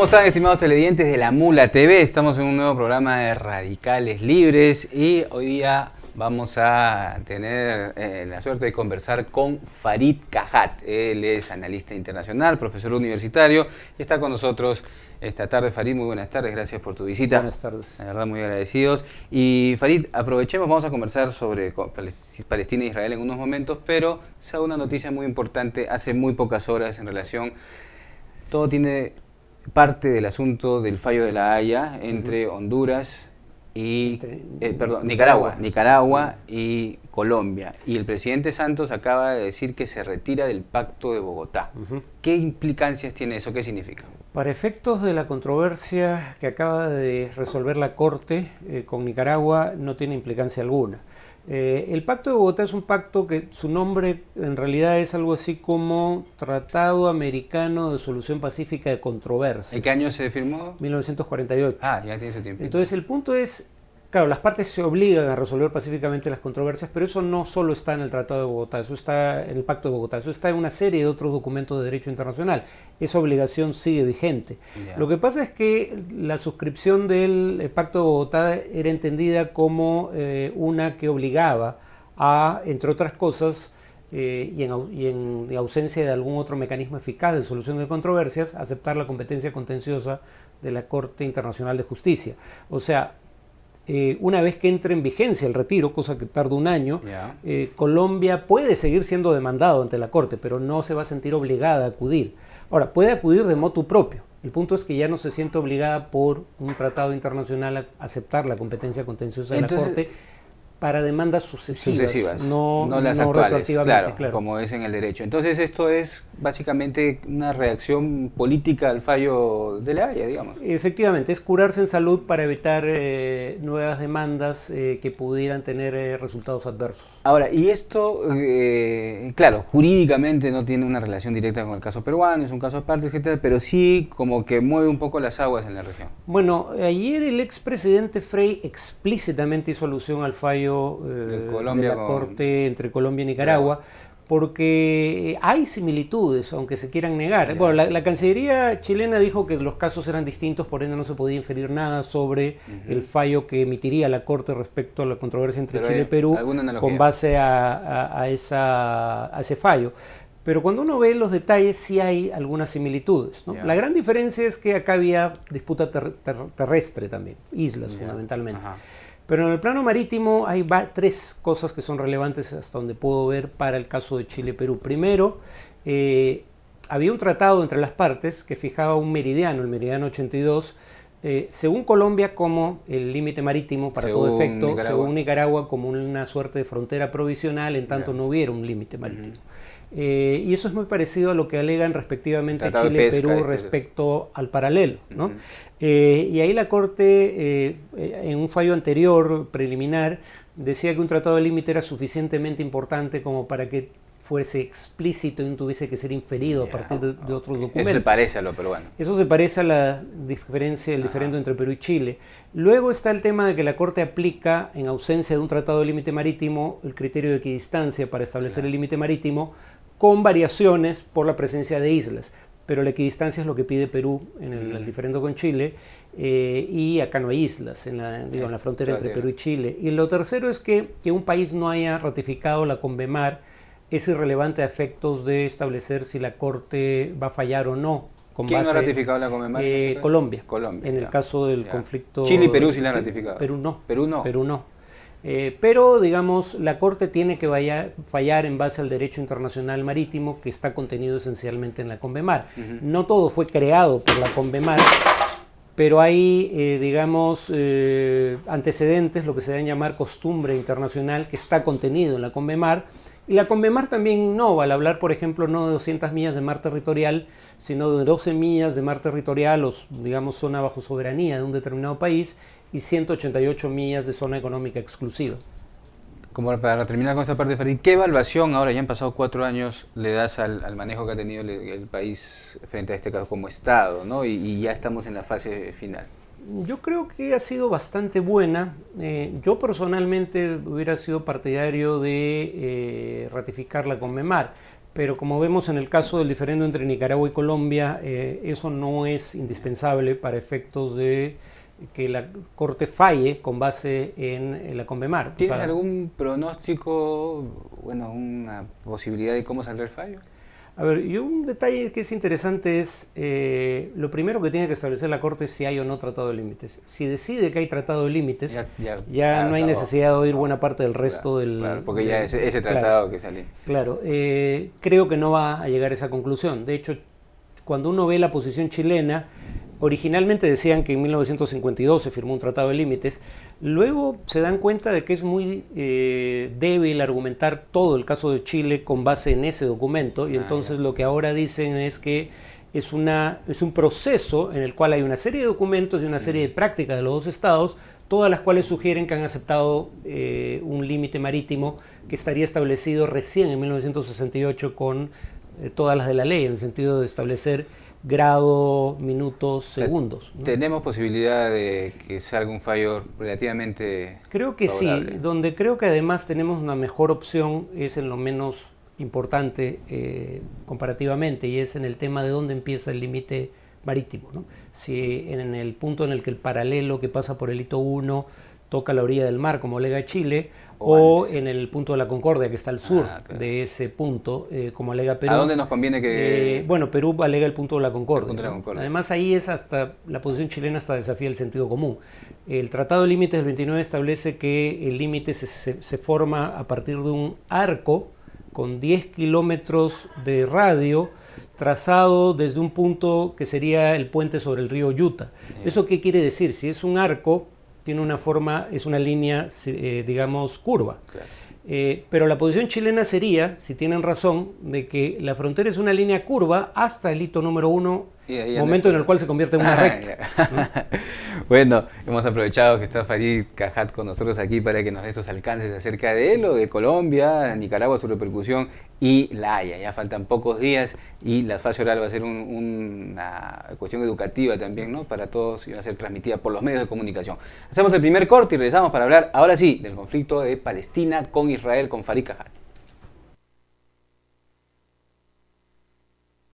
¿Cómo están estimados televidentes de la Mula TV? Estamos en un nuevo programa de Radicales Libres y hoy día vamos a tener eh, la suerte de conversar con Farid Cajat. Él es analista internacional, profesor universitario está con nosotros esta tarde. Farid, muy buenas tardes, gracias por tu visita. Buenas tardes. La verdad, muy agradecidos. Y Farid, aprovechemos, vamos a conversar sobre Palestina e Israel en unos momentos, pero se una noticia muy importante hace muy pocas horas en relación. Todo tiene parte del asunto del fallo de la Haya entre Honduras y eh, perdón, Nicaragua, Nicaragua y Colombia. Y el presidente Santos acaba de decir que se retira del pacto de Bogotá. ¿Qué implicancias tiene eso? ¿Qué significa? Para efectos de la controversia que acaba de resolver la Corte eh, con Nicaragua no tiene implicancia alguna. Eh, el Pacto de Bogotá es un pacto que su nombre en realidad es algo así como Tratado Americano de Solución Pacífica de Controversia. ¿En qué año se firmó? 1948. Ah, ya tiene ese tiempo. Entonces el punto es Claro, las partes se obligan a resolver pacíficamente las controversias, pero eso no solo está en el Tratado de Bogotá, eso está en el Pacto de Bogotá, eso está en una serie de otros documentos de derecho internacional. Esa obligación sigue vigente. Lo que pasa es que la suscripción del eh, Pacto de Bogotá era entendida como eh, una que obligaba a, entre otras cosas, eh, y, en, ausencia de algún otro mecanismo eficaz de solución de controversias, aceptar la competencia contenciosa de la Corte Internacional de Justicia. O sea, eh, una vez que entre en vigencia el retiro, cosa que tarda un año, eh, Colombia puede seguir siendo demandado ante la Corte, pero no se va a sentir obligada a acudir. Ahora, puede acudir de motu propio. El punto es que ya no se siente obligada por un tratado internacional a aceptar la competencia contenciosa de la Corte para demandas sucesivas, no, las actuales, claro, como es en el derecho. Entonces esto es básicamente una reacción política al fallo de la Haya, digamos. Efectivamente, es curarse en salud para evitar eh, nuevas demandas eh, que pudieran tener eh, resultados adversos. Ahora, y esto, claro, jurídicamente no tiene una relación directa con el caso peruano, es un caso aparte, etcétera, pero sí como que mueve un poco las aguas en la región. Bueno, ayer el expresidente Frey explícitamente hizo alusión al fallo eh, Colombia, de la Corte entre Colombia y Nicaragua, porque hay similitudes, aunque se quieran negar. Bueno, la, Cancillería chilena dijo que los casos eran distintos, por ende no se podía inferir nada sobre el fallo que emitiría la Corte respecto a la controversia entre Chile y Perú con base a, esa, ese fallo pero cuando uno ve los detalles sí hay algunas similitudes. La gran diferencia es que acá había disputa terrestre también, islas fundamentalmente. Pero en el plano marítimo hay tres cosas que son relevantes hasta donde puedo ver para el caso de Chile-Perú. Primero, eh, había un tratado entre las partes que fijaba un meridiano, el meridiano 82, eh, según Colombia como el límite marítimo para todo efecto, según Nicaragua como una suerte de frontera provisional, en tanto no hubiera un límite marítimo. Eh, y eso es muy parecido a lo que alegan respectivamente Chile y Perú este, respecto al paralelo. ¿no? Eh, y ahí la Corte, eh, en un fallo anterior, preliminar, decía que un tratado de límite era suficientemente importante como para que fuese explícito y no tuviese que ser inferido a partir de, otros documentos. Eso se parece a lo peruano. Eso se parece a la diferencia, el diferendo entre Perú y Chile. Luego está el tema de que la Corte aplica, en ausencia de un tratado de límite marítimo, el criterio de equidistancia para establecer el límite marítimo con variaciones por la presencia de islas. Pero la equidistancia es lo que pide Perú en el, diferendo con Chile, eh, y acá no hay islas en la, frontera entre Perú y Chile. Y lo tercero es que, que un país no haya ratificado la Convemar es irrelevante a efectos de establecer si la Corte va a fallar o no. ¿Quién no ha ratificado la CONVEMAR? Eh, este Colombia. Colombia. En el caso del conflicto. Chile y Perú sí la han ratificado. Perú no. Perú no. Perú no. Eh, pero, digamos, la Corte tiene que fallar en base al derecho internacional marítimo que está contenido esencialmente en la Convemar. No todo fue creado por la Convemar, pero hay, eh, digamos, eh, antecedentes, lo que se deben llamar costumbre internacional, que está contenido en la Convemar y la CONVEMAR también innova al hablar, por ejemplo, no de 200 millas de mar territorial, sino de 12 millas de mar territorial o, digamos, zona bajo soberanía de un determinado país y 188 millas de zona económica exclusiva. Como para terminar con esta parte, Farid, ¿qué evaluación ahora, ya han pasado cuatro años, le das al, manejo que ha tenido el, país frente a este caso como Estado, ¿no? Y, y ya estamos en la fase final yo creo que ha sido bastante buena. Eh, yo personalmente hubiera sido partidario de eh, ratificar la con pero como vemos en el caso del diferendo entre Nicaragua y Colombia, eh, eso no es indispensable para efectos de que la Corte falle con base en, la CONVEMAR. ¿Tienes algún pronóstico, bueno, una posibilidad de cómo saldrá el fallo? A ver, y un detalle que es interesante es eh, lo primero que tiene que establecer la Corte es si hay o no tratado de límites. Si decide que hay tratado de límites, ya, no hay necesidad de oír buena parte del resto del... Claro, porque ya ese, ese tratado que sale. Claro, eh, creo que no va a llegar a esa conclusión. De hecho, cuando uno ve la posición chilena, Originalmente decían que en 1952 se firmó un tratado de límites, luego se dan cuenta de que es muy eh, débil argumentar todo el caso de Chile con base en ese documento y ah, entonces lo que ahora dicen es que es, una, es un proceso en el cual hay una serie de documentos y una serie de prácticas de los dos estados, todas las cuales sugieren que han aceptado eh, un límite marítimo que estaría establecido recién en 1968 con eh, todas las de la ley, en el sentido de establecer grado, minutos, segundos. ¿Tenemos posibilidad de que salga un fallo relativamente... Creo que sí, donde creo que además tenemos una mejor opción es en lo menos importante eh, comparativamente y es en el tema de dónde empieza el límite marítimo. Si en el punto en el que el paralelo que pasa por el hito 1 toca la orilla del mar, como alega Chile, o, en el punto de la Concordia, que está al sur ah, de ese punto, eh, como alega Perú. ¿A dónde nos conviene que...? Eh, bueno, Perú alega el punto de la Concordia. Además, ahí es hasta, la posición chilena hasta desafía el sentido común. El Tratado de Límites del 29 establece que el límite se, forma a partir de un arco con 10 kilómetros de radio, trazado desde un punto que sería el puente sobre el río Yuta. ¿Eso qué quiere decir? Si es un arco, tiene una forma, es una línea, eh, digamos, curva. Eh, pero la posición chilena sería, si tienen razón, de que la frontera es una línea curva hasta el hito número uno momento en el... cual se convierte en una ah, reina. bueno, hemos aprovechado que está Farid Cajat con nosotros aquí para que nos dé sus alcances acerca de él o de Colombia, Nicaragua, su repercusión y La Haya. Ya faltan pocos días y la fase oral va a ser una cuestión educativa también, ¿no? Para todos y va a ser transmitida por los medios de comunicación. Hacemos el primer corte y regresamos para hablar ahora sí del conflicto de Palestina con Israel con Farid Cajat.